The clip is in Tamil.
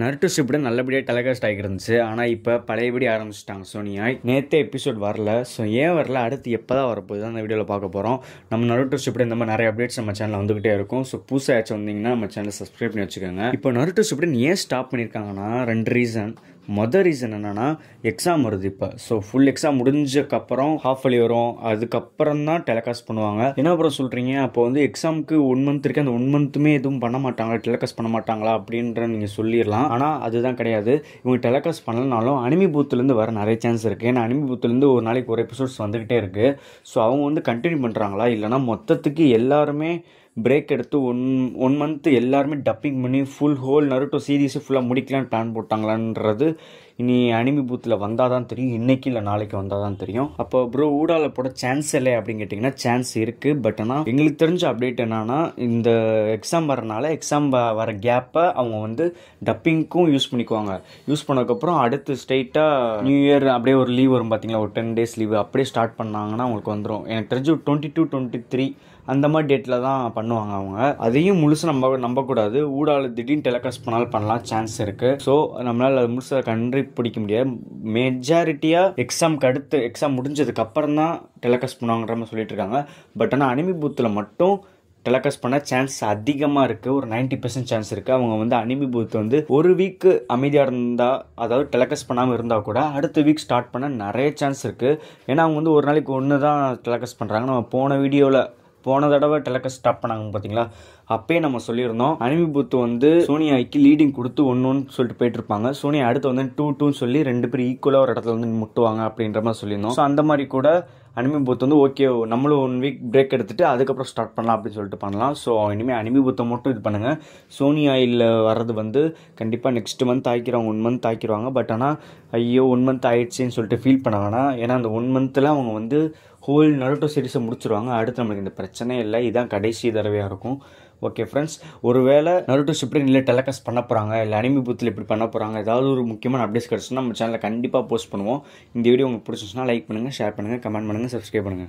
நருட்டு ஷிப்டன் நல்லபடியாக டெலிகாஸ்ட் ஆகியிருந்துச்சு ஆனால் இப்போ பழையபடி ஆரம்பிச்சிட்டாங்க சோனியா நேற்று எபிசோட் வரல ஸோ ஏன் வரல அடுத்து எப்போ தான் வரப்போகுது அந்த வீடியோவில் பார்க்க போகிறோம் நம்ம நருட்டு ஷிப்டன் இந்த மாதிரி நிறைய அப்டேட்ஸ் நம்ம சேனலில் வந்துகிட்டே இருக்கும் ஸோ புதுசாக வந்தீங்கன்னா நம்ம சேனலை சப்ஸ்கிரைப் பண்ணி வச்சுக்கோங்க இப்போ நருட்டு ஷிப்டன் ஏன் ஸ்டாப் பண்ணியிருக்காங்கன்னா ரெண்டு ரீசன் மொதல் ரீசன் என்னென்னா எக்ஸாம் வருது இப்போ ஸோ ஃபுல் எக்ஸாம் முடிஞ்சக்கப்புறம் ஹாஃப் அலி வரும் அதுக்கப்புறம் தான் டெலகாஸ்ட் பண்ணுவாங்க என்ன அப்புறம் சொல்கிறீங்க அப்போ வந்து எக்ஸாமுக்கு ஒன் மந்த் இருக்கு அந்த ஒன் மந்த்துமே எதுவும் பண்ண மாட்டாங்களா டெலகாஸ்ட் பண்ண மாட்டாங்களா அப்படின்ற நீங்கள் சொல்லிடலாம் ஆனால் அதுதான் கிடையாது இவங்க டெலகாஸ்ட் பண்ணலனாலும் அனிமி பூத்துலேருந்து வர நிறைய சான்ஸ் இருக்குது ஏன்னா அனிமி பூத்துலேருந்து ஒரு நாளைக்கு ஒரு எபிசோட்ஸ் வந்துக்கிட்டே இருக்குது ஸோ அவங்க வந்து கண்டினியூ பண்ணுறாங்களா இல்லைனா மொத்தத்துக்கு எல்லாருமே பிரேக் எடுத்து ஒன் ஒன் மந்த்து எல்லாருமே டப்பிங் பண்ணி ஃபுல் ஹோல் நருட்டோ சீரீஸு ஃபுல்லாக முடிக்கலான்னு பிளான் போட்டாங்களான்றது இனி அனிமி பூத்தில் வந்தால் தான் தெரியும் இன்னைக்கு இல்லை நாளைக்கு வந்தால் தான் தெரியும் அப்போ ப்ரோ ஊடால போட சான்ஸ் இல்லை அப்படின்னு கேட்டிங்கன்னா சான்ஸ் இருக்குது பட் ஆனால் எங்களுக்கு தெரிஞ்ச அப்டேட் என்னன்னா இந்த எக்ஸாம் வரனால எக்ஸாம் வர கேப்பை அவங்க வந்து டப்பிங்க்கும் யூஸ் பண்ணிக்குவாங்க யூஸ் பண்ணதுக்கப்புறம் அடுத்து ஸ்ட்ரெயிட்டாக நியூ இயர் அப்படியே ஒரு லீவ் வரும் பார்த்தீங்களா ஒரு டென் டேஸ் லீவ் அப்படியே ஸ்டார்ட் பண்ணாங்கன்னா அவங்களுக்கு வந்துடும் எனக்கு தெரிஞ்சு டுவெண்ட்டி டூ டுவெண்ட்டி த்ரீ அந்த மாதிரி டேட்டில் தான் பண்ணுவாங்க அவங்க அதையும் முழுசு நம்ம நம்பக்கூடாது ஊடாவில் திடீர்னு டெலிகாஸ்ட் பண்ணாலும் பண்ணலாம் சான்ஸ் இருக்குது ஸோ நம்மளால் அது முழுசாக கண்ட்ரி டேட் பிடிக்க முடியாது மெஜாரிட்டியாக எக்ஸாம்க்கு அடுத்து எக்ஸாம் முடிஞ்சதுக்கு அப்புறம் தான் டெலகாஸ்ட் பண்ணுவாங்கிற மாதிரி சொல்லிட்டு இருக்காங்க பட் ஆனால் அனிமி பூத்தில் மட்டும் டெலகாஸ்ட் பண்ண சான்ஸ் அதிகமாக இருக்குது ஒரு நைன்ட்டி பர்சன்ட் சான்ஸ் இருக்குது அவங்க வந்து அனிமி பூத் வந்து ஒரு வீக் அமைதியாக இருந்தால் அதாவது டெலகாஸ்ட் பண்ணாமல் இருந்தால் கூட அடுத்த வீக் ஸ்டார்ட் பண்ண நிறைய சான்ஸ் இருக்குது ஏன்னா அவங்க வந்து ஒரு நாளைக்கு ஒன்று தான் டெலகாஸ்ட் பண்ணுறாங்க நம்ம போன வீடியோவில் போன தடவை டெலகாஸ்ட் ஸ்டாப் பண்ணாங்க பார்த்தீங்களா அப்பயே நம்ம சொல்லியிருந்தோம் அனிமி பூத் வந்து சோனியாக்கு லீடிங் கொடுத்து ஒன்றுன்னு சொல்லிட்டு போயிட்டு இருப்பாங்க சோனியா அடுத்து வந்து டூ டூன்னு சொல்லி ரெண்டு பேரும் ஈக்குவலாக ஒரு இடத்துல வந்து முட்டுவாங்க அப்படின்ற மாதிரி சொல்லியிருந்தோம் ஸோ அந்த மாதிரி கூட அனிமி பூத் வந்து ஓகே நம்மளும் ஒன் வீக் பிரேக் எடுத்துகிட்டு அதுக்கப்புறம் ஸ்டார்ட் பண்ணலாம் அப்படின்னு சொல்லிட்டு பண்ணலாம் ஸோ இனிமேல் அனிமி பூத்தை மட்டும் இது பண்ணுங்கள் சோனி ஆயில் வர்றது வந்து கண்டிப்பாக நெக்ஸ்ட் மந்த் ஆக்கிறவங்க ஒன் மந்த் ஆக்கிடுவாங்க பட் ஆனால் ஐயோ ஒன் மந்த் ஆயிடுச்சுன்னு சொல்லிட்டு ஃபீல் பண்ண வேணாம் ஏன்னா அந்த ஒன் மந்த்தில் அவங்க வந்து ஹோல் நருட்டோ சீரிஸை முடிச்சிருவாங்க அடுத்து நம்மளுக்கு இந்த பிரச்சனை இல்லை இதுதான் கடைசி தடவையாக இருக்கும் ஓகே ஃப்ரெண்ட்ஸ் ஒருவேளை நருட்டு ஷிப்ரின் இல்லை டெலகாஸ்ட் பண்ண போகிறாங்க இல்லை அனிமி புத்தில் இப்படி பண்ண போகிறாங்க ஏதாவது ஒரு முக்கியமான அப்டேட்ஸ் கிடச்சுன்னா நம்ம சேனலில் கண்டிப்பாக போஸ்ட் பண்ணுவோம் இந்த வீடியோ உங்களுக்கு பிடிச்சிச்சுன்னா லைக் பண்ணுங்கள் ஷேர் பண்ணுங்கள் கமெண்ட் பண்ணுங்கள் சப்ஸ்கிரைப் பண்ணுங்கள்